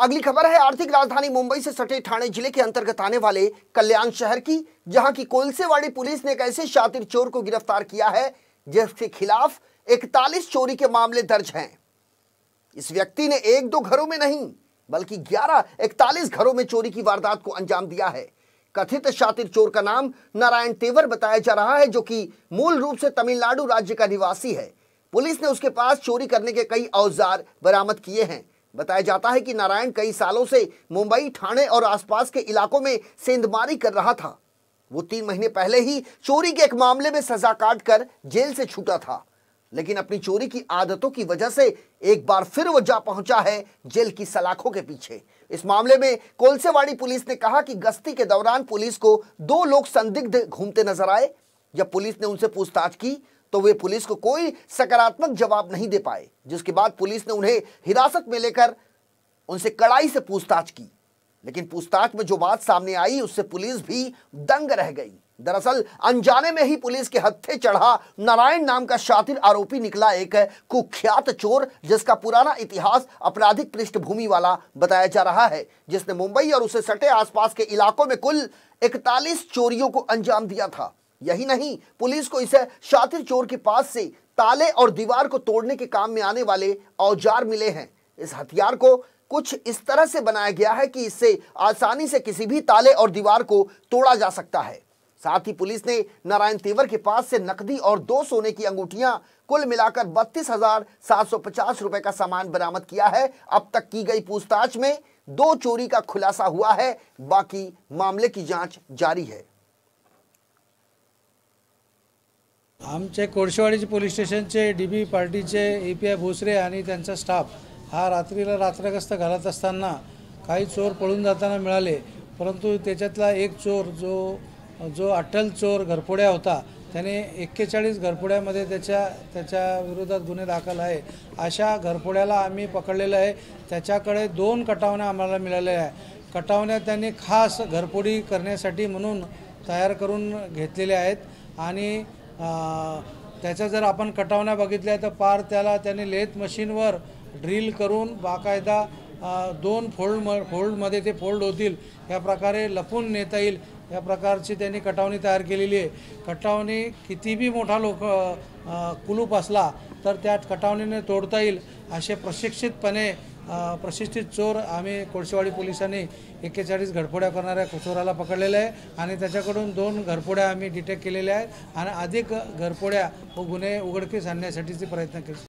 अगली खबर है आर्थिक राजधानी मुंबई से सटे ठाणे जिले के अंतर्गत आने वाले कल्याण शहर की जहां की कोलसेवाड़ी पुलिस ने एक ऐसे शातिर चोर को गिरफ्तार किया है जिसके खिलाफ 41 चोरी के मामले दर्ज हैं इस व्यक्ति ने एक दो घरों में नहीं बल्कि 11 41 घरों में चोरी की वारदात को अंजाम दिया है कथित शातिर चोर का नाम नारायण तेवर बताया जा रहा है जो कि मूल रूप से तमिलनाडु राज्य का निवासी है पुलिस ने उसके पास चोरी करने के कई औजार बरामद किए हैं बताया जाता है कि नारायण कई सालों से मुंबई ठाणे और आसपास के इलाकों में सेंधमारी कर रहा था वो तीन महीने पहले ही चोरी के एक मामले में सजा काट कर जेल से छूटा था लेकिन अपनी चोरी की आदतों की वजह से एक बार फिर वो जा पहुंचा है जेल की सलाखों के पीछे इस मामले में कोलसेवाड़ी पुलिस ने कहा कि गश्ती के दौरान पुलिस को दो लोग संदिग्ध घूमते नजर आए जब पुलिस ने उनसे पूछताछ की तो वे पुलिस को कोई सकारात्मक जवाब नहीं दे पाए जिसके बाद पुलिस ने उन्हें हिरासत में लेकर उनसे कड़ाई से पूछताछ की लेकिन पूछताछ में जो बात सामने आई उससे पुलिस भी दंग रह गई दरअसल अनजाने में ही पुलिस के हत्थे चढ़ा नारायण नाम का शातिर आरोपी निकला एक कुख्यात चोर जिसका पुराना इतिहास आपराधिक पृष्ठभूमि वाला बताया जा रहा है जिसने मुंबई और उसे सटे आसपास के इलाकों में कुल 41 चोरियों को अंजाम दिया था यही नहीं पुलिस को इसे शातिर चोर के पास से ताले और दीवार को तोड़ने के काम में आने वाले औजार मिले हैं इस हथियार को कुछ इस तरह से बनाया गया है कि इससे आसानी से किसी भी ताले और दीवार को तोड़ा जा सकता है साथ ही पुलिस ने नारायण तेवर के पास से नकदी और दो सोने की अंगूठियां कुल मिलाकर बत्तीस हजार सात सौ पचास रुपए का सामान बरामद किया है अब तक की गई पूछताछ में दो चोरी का खुलासा हुआ है बाकी मामले की जांच जारी है आमचे कोळशेवाडीचे पोलीस स्टेशनचे डी बी पार्टीचे ए पी आय भोसरे आणि त्यांचा स्टाफ हा रात्रीला रात्रग्रस्त घालत असताना काही चोर पळून जाताना मिळाले परंतु त्याच्यातला एक चोर जो जो अटल चोर घरपोड्या होता त्याने एक्केचाळीस घरपोड्यामध्ये त्याच्या त्याच्या विरोधात गुन्हे दाखल आहे अशा घरपोड्याला आम्ही पकडलेलं आहे त्याच्याकडे दोन कटावण्या आम्हाला मिळालेल्या आहे कटावण्या त्यांनी खास घरपोडी करण्यासाठी म्हणून तयार करून घेतलेल्या आहेत आणि त्याच्या जर आपण कटावण्या बघितल्या तर पार त्याला त्याने लेथ मशीनवर ड्रिल करून बाकायदा दोन फोल्ड म फोल्डमध्ये ते फोल्ड होतील या प्रकारे लपून नेता येईल या प्रकारची त्यांनी कटावणी तयार केलेली आहे कटावणी कितीबी मोठा लोक कुलूप असला तर त्या कटावणीने तोडता येईल असे प्रशिक्षितपणे प्रशिक्षित चोर आम्ही कोळसेवाडी पोलिसांनी एक्केचाळीस घरफोड्या करणाऱ्या चोराला पकडलेलं आहे आणि त्याच्याकडून दोन घरफोड्या आम्ही डिटेक्ट केलेल्या आहेत आणि अधिक घरफोड्या व गुन्हे उघडकीस आणण्यासाठीचे प्रयत्न केले